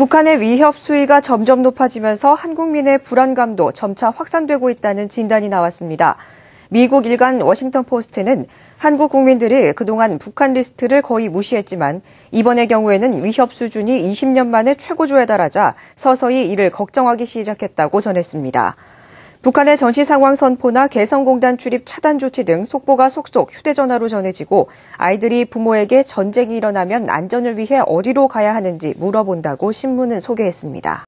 북한의 위협 수위가 점점 높아지면서 한국민의 불안감도 점차 확산되고 있다는 진단이 나왔습니다. 미국 일간 워싱턴 포스트는 한국 국민들이 그동안 북한 리스트를 거의 무시했지만 이번의 경우에는 위협 수준이 20년 만에 최고조에 달하자 서서히 이를 걱정하기 시작했다고 전했습니다. 북한의 전시 상황 선포나 개성공단 출입 차단 조치 등 속보가 속속 휴대전화로 전해지고 아이들이 부모에게 전쟁이 일어나면 안전을 위해 어디로 가야 하는지 물어본다고 신문은 소개했습니다.